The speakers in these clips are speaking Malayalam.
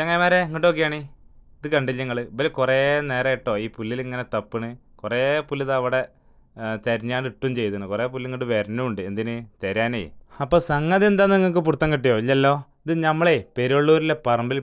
ചങ്ങായിമാരെ ഇങ്ങോട്ട് നോക്കിയാണ് ഇത് കണ്ടില്ല ഞങ്ങൾ ഇവർ കുറേ നേരം കേട്ടോ ഈ പുല്ലിൽ ഇങ്ങനെ തപ്പണ് കുറേ പുല്ല് ഇത് അവിടെ തെരഞ്ഞാണ്ട് ഇട്ടും ചെയ്തിന് കുറേ പുല്ല് ഇങ്ങോട്ട് വരണുണ്ട് എന്തിന് തരാനേ അപ്പോൾ സംഗതി എന്താന്ന് നിങ്ങൾക്ക് പുറത്തം കിട്ടിയോ ഇല്ലല്ലോ ഇത് നമ്മളെ പെരുവള്ളൂരിലെ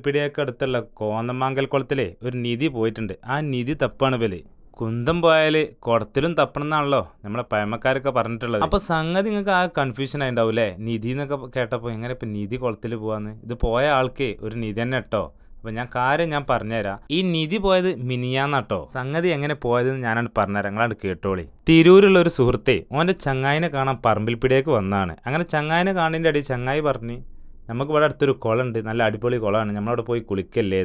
പിടിയൊക്കെ അടുത്തുള്ള കോന്നമാങ്കൽ കുളത്തിലെ ഒരു നിധി പോയിട്ടുണ്ട് ആ നിധി തപ്പാണ് ഇവര് കുന്തം പോയാൽ കുടത്തിലും തപ്പണം എന്നാണല്ലോ നമ്മളെ പഴമക്കാരൊക്കെ പറഞ്ഞിട്ടുള്ളത് അപ്പോൾ സംഗതി നിങ്ങൾക്ക് ആ കൺഫ്യൂഷൻ ആയിണ്ടാവും അല്ലേ നിധി എന്നൊക്കെ കേട്ടപ്പോൾ എങ്ങനെ ഇപ്പൊ നിധി കുളത്തിൽ പോവാന്ന് ഇത് പോയ ആൾക്ക് ഒരു നിധി തന്നെ കേട്ടോ അപ്പൊ ഞാൻ കാര്യം ഞാൻ പറഞ്ഞുതരാം ഈ നിധി പോയത് മിനിയാന്നാട്ടോ സംഗതി എങ്ങനെ പോയതെന്ന് ഞാനാണ് പറഞ്ഞുതരാം നിങ്ങളാണ് കേട്ടോളി തിരൂരുള്ള ഒരു സുഹൃത്തെ ഓൻ്റെ ചങ്ങായിനെ കാണാൻ പറമ്പിൽ പിടിയേക്ക് വന്നാണ് അങ്ങനെ ചങ്ങായിനെ കാണേണ്ട അടി ചങ്ങായി പറഞ്ഞ് നമുക്ക് ഇവിടെ അടുത്തൊരു കുളമുണ്ട് നല്ല അടിപൊളി കുളമാണ് നമ്മളവിടെ പോയി കുളിക്കല്ലേ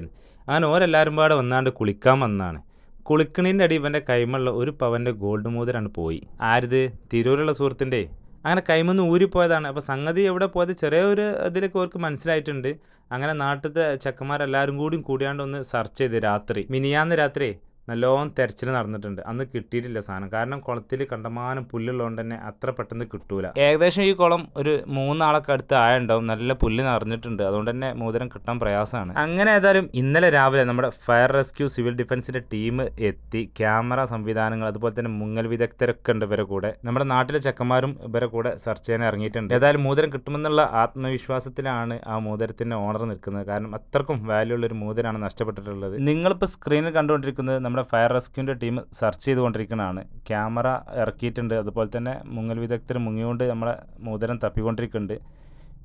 അങ്ങനെ ഓരെല്ലാവരും പാടെ വന്നാണ്ട് കുളിക്കാൻ വന്നാണ് കുളിക്കണീൻ്റെ അടി ഇവൻ്റെ കൈമുള്ള ഒരു പവൻ്റെ ഗോൾഡ് മോതിരാണ് പോയി ആരുത് തിരൂരുള്ള സുഹൃത്തിൻ്റെ അങ്ങനെ കൈമെന്ന് ഊരിപ്പോയതാണ് അപ്പോൾ സംഗതി എവിടെ പോയത് ചെറിയൊരു ഇതിലൊക്കെ അവർക്ക് മനസ്സിലായിട്ടുണ്ട് അങ്ങനെ നാട്ടിലത്തെ ചെക്കന്മാരെല്ലാവരും കൂടിയും കൂടിയാണ്ട് ഒന്ന് സെർച്ച് ചെയ്ത് രാത്രി മിനിയാന്ന് രാത്രി നല്ലോണം തെരച്ചിൽ നടന്നിട്ടുണ്ട് അന്ന് കിട്ടിയിട്ടില്ല സാധനം കാരണം കുളത്തിൽ കണ്ടമാനം പുല്ലുള്ളതുകൊണ്ട് തന്നെ അത്ര പെട്ടെന്ന് കിട്ടൂല ഏകദേശം ഈ കുളം ഒരു മൂന്നാളൊക്കെ അടുത്ത് ആയുണ്ടാവും നല്ല പുല്ല് നിറഞ്ഞിട്ടുണ്ട് അതുകൊണ്ട് തന്നെ മോതിരം കിട്ടാൻ പ്രയാസമാണ് അങ്ങനെ ഏതായാലും ഇന്നലെ രാവിലെ നമ്മുടെ ഫയർ റെസ്ക്യൂ സിവിൽ ഡിഫൻസിന്റെ ടീം എത്തി ക്യാമറ സംവിധാനങ്ങൾ അതുപോലെ തന്നെ മുങ്ങൽ വിദഗ്ധരൊക്കെ ഉണ്ട് ഇവരെ കൂടെ നമ്മുടെ നാട്ടിലെ ചെക്കന്മാരും ഇവരെ കൂടെ സെർച്ച് ചെയ്യാൻ ഇറങ്ങിയിട്ടുണ്ട് ഏതായാലും മോതിരം കിട്ടുമെന്നുള്ള ആത്മവിശ്വാസത്തിലാണ് ആ മോതിരത്തിന്റെ ഓണർ നിൽക്കുന്നത് കാരണം അത്രക്കും വാല്യൂ ഉള്ള ഒരു മോതിരാണ് നഷ്ടപ്പെട്ടിട്ടുള്ളത് നിങ്ങളിപ്പോൾ സ്ക്രീനിൽ കണ്ടുകൊണ്ടിരിക്കുന്നത് നമ്മുടെ നമ്മുടെ ഫയർ റെസ്ക്യൂവിൻ്റെ ടീം സെർച്ച് ചെയ്തുകൊണ്ടിരിക്കുന്നതാണ് ക്യാമറ ഇറക്കിയിട്ടുണ്ട് അതുപോലെ തന്നെ മുങ്ങൽ വിദഗ്ധർ മുങ്ങിക്കൊണ്ട് നമ്മളെ മോതിരം തപ്പിക്കൊണ്ടിരിക്കുന്നുണ്ട്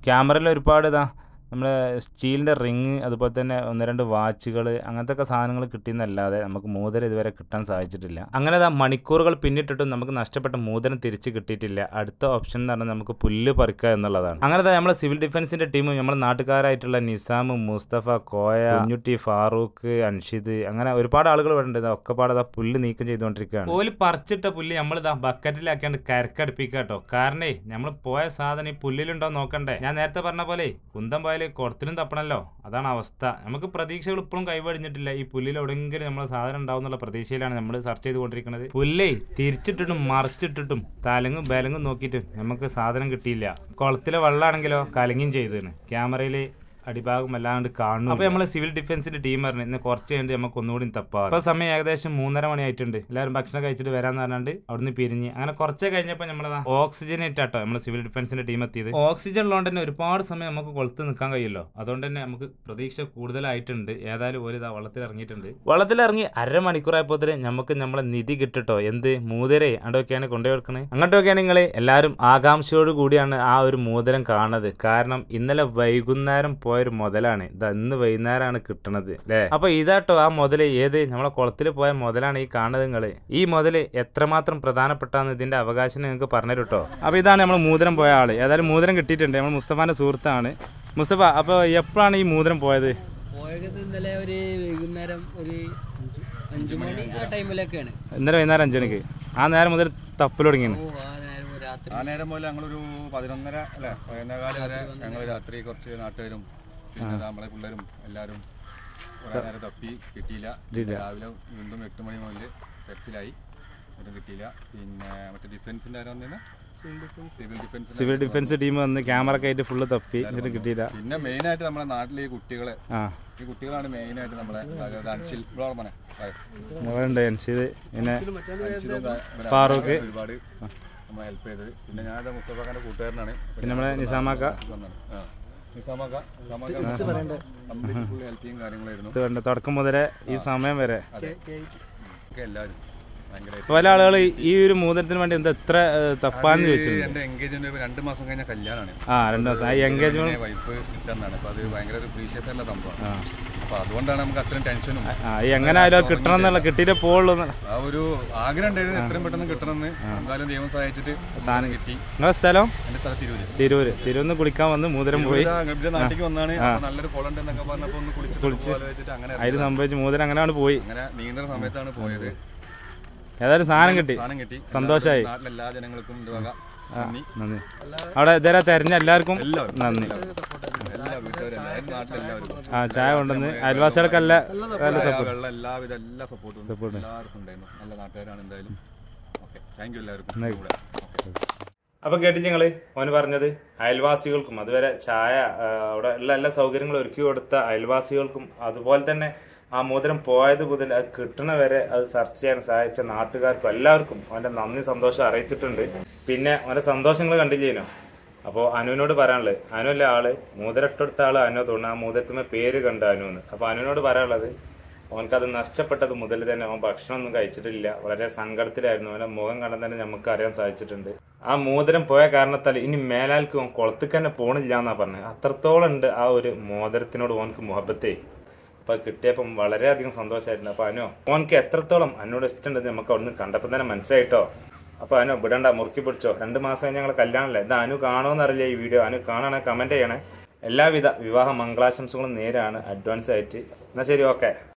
ക്യാമറയിൽ ഒരുപാട് ഇതാ നമ്മുടെ സ്റ്റീലിൻ്റെ റിങ് അതുപോലെ തന്നെ ഒന്ന് രണ്ട് വാച്ചുകൾ അങ്ങനത്തെ ഒക്കെ സാധനങ്ങൾ കിട്ടിയെന്നല്ലാതെ നമുക്ക് മോതിരം ഇതുവരെ കിട്ടാൻ സാധിച്ചിട്ടില്ല അങ്ങനെ ആ മണിക്കൂറുകൾ പിന്നിട്ടിട്ടും നമുക്ക് നഷ്ടപ്പെട്ട മോതിരം തിരിച്ച് കിട്ടിയിട്ടില്ല അടുത്ത ഓപ്ഷൻ എന്ന് പറഞ്ഞാൽ നമുക്ക് പുല്ല് പറിക്കുക എന്നുള്ളതാണ് അങ്ങനെ നമ്മുടെ സിവിൽ ഡിഫൻസിൻ്റെ ടീമും നമ്മുടെ നാട്ടുകാരായിട്ടുള്ള നിസാം മുസ്തഫ കോയ കുഞ്ഞുട്ടി ഫാറൂഖ് അൻഷിദ് അങ്ങനെ ഒരുപാട് ആളുകൾ വേണ്ടത് ഒക്കെപ്പാട് ആ പുല്ല് നീക്കം ചെയ്തുകൊണ്ടിരിക്കുകയാണ് പോലും പറിച്ചിട്ട പുല്ല് ഇതാ ബക്കറ്റിലാക്കിയാണ്ട് കരക്കടുപ്പിക്കുക കേട്ടോ കാരണേ നമ്മൾ പോയ സാധനം ഈ പുല്ലിലുണ്ടോ നോക്കണ്ടേ ഞാൻ നേരത്തെ പറഞ്ഞ പോലെ കുന്തം പോയ എന്തായാലും കുളത്തിലും തപ്പണല്ലോ അതാണ് അവസ്ഥ നമുക്ക് പ്രതീക്ഷകൾ ഇപ്പോഴും കൈവടിഞ്ഞിട്ടില്ല ഈ പുല്ലിൽ എവിടെയെങ്കിലും നമ്മൾ സാധനം ഉണ്ടാവും എന്നുള്ള പ്രതീക്ഷയിലാണ് നമ്മൾ സെർച്ച് ചെയ്തുകൊണ്ടിരിക്കുന്നത് പുല്ലേ തിരിച്ചിട്ടിട്ടും മറിച്ചിട്ടിട്ടും തലങ്ങും ബലങ്ങും നോക്കിയിട്ടും നമുക്ക് സാധനം കിട്ടിയില്ല കുളത്തിലെ വെള്ളമാണെങ്കിലോ കലങ്ങിയും ചെയ്തതാണ് ക്യാമറയിൽ അടിഭാഗം അല്ലാണ്ട് കാണുന്നു അപ്പോൾ നമ്മളെ സിവിൽ ഡിഫൻസിന്റെ ടീം പറഞ്ഞു ഇന്ന് കുറച്ച് കഴിഞ്ഞിട്ട് നമുക്ക് ഒന്നുകൂടി തപ്പാം അപ്പോൾ സമയം ഏകദേശം മൂന്നര മണിയായിട്ടുണ്ട് ആയിട്ടുണ്ട് എല്ലാവരും ഭക്ഷണം കഴിച്ചിട്ട് വരാന്ന് പറഞ്ഞാണ്ട് അവിടുന്ന് പിരിഞ്ഞ് അങ്ങനെ കുറച്ച് കഴിഞ്ഞപ്പോൾ നമ്മൾ ഓക്സിജൻ ആയിട്ടാട്ടോ നമ്മള് സിവിൽ ഡിഫൻസിന്റെ ടീം എത്തിയത് ഓക്സിജൻ ഉള്ളതുകൊണ്ട് തന്നെ ഒരുപാട് സമയം നമുക്ക് കൊളുത്ത് നിൽക്കാൻ കഴിയല്ലോ അതുകൊണ്ട് തന്നെ നമുക്ക് പ്രതീക്ഷ കൂടുതലായിട്ടുണ്ട് ഏതായാലും ഒരു ഇതാ വള്ളത്തിൽ ഇറങ്ങിയിട്ടുണ്ട് വള്ളത്തിലിറങ്ങി അരമണിക്കൂറായപ്പോൾ നമുക്ക് നമ്മളെ നിധി കിട്ടട്ടോ എന്ത് മൂതരെ അങ്ങോട്ടൊക്കെയാണ് കൊണ്ടു കൊടുക്കണേ അങ്ങോട്ടൊക്കെയാണ് നിങ്ങൾ എല്ലാവരും ആകാംക്ഷയോട് കൂടിയാണ് ആ ഒരു മൂതരം കാണുന്നത് കാരണം ഇന്നലെ വൈകുന്നേരം പോയ പോയ ഒരു മുതലാണ് ഇതാ ഇന്ന് വൈകുന്നേരമാണ് കിട്ടണത് അല്ലേ അപ്പൊ ഇതാട്ടോ ആ മുതല് ഏത് നമ്മളെ കുളത്തിൽ പോയ മുതലാണ് ഈ കാണുന്നത് നിങ്ങൾ ഈ മുതല് എത്രമാത്രം പ്രധാനപ്പെട്ടാന്ന് ഇതിന്റെ അവകാശം നിങ്ങൾക്ക് പറഞ്ഞു കേട്ടോ അപ്പൊ ഇതാണ് നമ്മൾ മൂതരം പോയ ആള് ഏതായാലും മൂതരം കിട്ടിയിട്ടുണ്ട് നമ്മൾ മുസ്തഫാന്റെ സുഹൃത്താണ് മുസ്തഫ അപ്പൊ എപ്പോഴാണ് ഈ മൂതരം പോയത് ഇന്നലെ വൈകുന്നേരം ഒരു അഞ്ചു ആ മണിക്ക് ആ നേരം മുതൽ തപ്പൽ തുടങ്ങി ആ നേരം മുതൽ ഞങ്ങളൊരു പതിനൊന്നര അല്ലെ വൈകുന്നേരം വരെ ഞങ്ങൾ രാത്രി കുറച്ച് നാട്ടുകാരും പിന്നെ നമ്മളെ പിള്ളേരും എല്ലാരും കുറേ നേരം തപ്പി കിട്ടിയില്ല രാവിലെ വീണ്ടും എട്ട് മണി മുതൽ തെരച്ചിലായി ഒന്നും കിട്ടിയില്ല പിന്നെ മറ്റേ ഡിഫൻസിന്റെ civil defence civil defence team വന്ന് ക്യാമറ കയറ്റി ഫുൾ തപ്പി എന്നിട്ട് കിട്ടിയില്ല പിന്നെ മെയിൻ ആയിട്ട് നമ്മുടെ നാട്ടിലെ ഈ കുട്ടികളെ ഈ കുട്ടികളാണ് മെയിൻ ആയിട്ട് നമ്മളെ അൻഷിൽ ബ്ലോർമനെ ഉണ്ട് പിന്നെ ഫാറൂഖ് ഒരുപാട് നമ്മളെ ഹെൽപ്പ് ചെയ്തത് പിന്നെ ഞാൻ മുസ്തഫാഖാന്റെ കൂട്ടുകാരനാണ് പിന്നെ നമ്മുടെ നിസാമാക്ക തുടക്കം മുതലേ ഈ സമയം വരെ എല്ലാവരും പല ആളുകൾ ഈ ഒരു മൂന്നരത്തിന് വേണ്ടി എന്താ എത്ര തപ്പാന്ന് ചോദിച്ചത് എന്റെ എൻഗേജ്മെന്റ് രണ്ട് മാസം കഴിഞ്ഞ കല്യാണമാണ് ആ രണ്ട് മാസം ആ എൻഗേജ്മെന്റ് വൈഫ് കിട്ടുന്നതാണ് അപ്പൊ അത് ഭയങ്കര ഒരു പ്രീഷ്യസ് ആയിട്ടുള്ള സംഭവമാണ് അപ്പൊ അതുകൊണ്ടാണ് നമുക്ക് അത്രയും ടെൻഷനും എങ്ങനെ ആയാലും കിട്ടണം എന്നുള്ള കിട്ടിയിട്ടേ പോകുള്ളൂ ആ ഒരു ആഗ്രഹം ഉണ്ടായിരുന്നു എത്രയും പെട്ടെന്ന് കിട്ടണമെന്ന് എന്തായാലും ദൈവം സഹായിച്ചിട്ട് സാധനം കിട്ടി നിങ്ങളെ സ്ഥലം എന്റെ സ്ഥലം തിരൂര് തിരൂര് തിരൂന്ന് കുളിക്കാൻ വന്ന് മൂതരം പോയി നാട്ടിലേക്ക് വന്നാണ് നല്ലൊരു കുളം ഉണ്ടെന്നൊക്കെ പറഞ്ഞപ്പോ ഒന്ന് കുളിച്ച് കുളിച്ച് അങ്ങനെ അതിൽ സംഭവിച്ച് മൂതരം അങ്ങനെയാണ് പോയി അങ്ങനെ നീന്തുന്ന സമയത്താണ് പോയത് ഏതായാലും സാധനം കിട്ടി സാധനം കിട്ടി സന്തോഷമായി എല്ലാ ജനങ്ങൾക്കും നന്ദി അവിടെ ഇതുവരെ തെരഞ്ഞ എല്ലാവർക്കും നന്ദി ആ ചായ കൊണ്ടുവന്ന് അയൽവാസികൾക്ക് എല്ലാ നല്ല സപ്പോർട്ട് സപ്പോർട്ടും നല്ല നാട്ടുകാരാണ് എന്തായാലും എല്ലാവർക്കും ഓന് പറഞ്ഞത് അയൽവാസികൾക്കും അതുവരെ ചായ അവിടെ ഉള്ള എല്ലാ സൗകര്യങ്ങളും ഒരുക്കി കൊടുത്ത അയൽവാസികൾക്കും അതുപോലെ തന്നെ ആ മോതിരം പോയത് മുതൽ അത് കിട്ടണ വരെ അത് സെർച്ച് ചെയ്യാൻ സഹായിച്ച നാട്ടുകാർക്കും എല്ലാവർക്കും അവൻ്റെ നന്ദി സന്തോഷം അറിയിച്ചിട്ടുണ്ട് പിന്നെ അവൻ്റെ സന്തോഷങ്ങൾ കണ്ടില്ലേനോ അപ്പോൾ അനുവിനോട് പറയാനുള്ളത് അനുവല്ല ആള് മൂതിരട്ടെടുത്ത ആൾ അനു തോന്നുന്നു ആ മൂതിരത്തുമ്മ പേര് കണ്ട അനുവെന്ന് അപ്പൊ അനുവിനോട് പറയാനുള്ളത് അവനക്കത് നഷ്ടപ്പെട്ടത് മുതൽ തന്നെ അവൻ ഭക്ഷണമൊന്നും കഴിച്ചിട്ടില്ല വളരെ സങ്കടത്തിലായിരുന്നു അവൻ്റെ മുഖം കണ്ടാൽ തന്നെ നമുക്ക് അറിയാൻ സാധിച്ചിട്ടുണ്ട് ആ മോതിരം പോയ കാരണത്താൽ ഇനി മേലാൽക്ക് അവൻ കുളത്തിക്ക് തന്നെ പോണില്ല എന്നാ പറഞ്ഞത് അത്രത്തോളം ഉണ്ട് ആ ഒരു മോതിരത്തിനോട് ഓനക്ക് മുഹബത്തേ അപ്പൊ കിട്ടിയപ്പം വളരെയധികം സന്തോഷമായിരുന്നു അപ്പൊ അനു മോൻക്ക് എത്രത്തോളം അന്നോട് ഇഷ്ടമുണ്ടെന്ന് നമുക്ക് അവിടുന്ന് കണ്ടപ്പോൾ തന്നെ മനസ്സിലായിട്ടോ അപ്പൊ അനു വിടണ്ട മുറുക്കി പിടിച്ചോ രണ്ട് മാസമായി ഞങ്ങൾ കല്യാണമല്ലേ ഇത് അനു അറിയില്ല ഈ വീഡിയോ അനു കാണണേ കമന്റ് ചെയ്യണേ എല്ലാവിധ വിവാഹ മംഗളാശംസകളും നേരാണ് അഡ്വാൻസ് ആയിട്ട് എന്നാ ശരി ഓക്കെ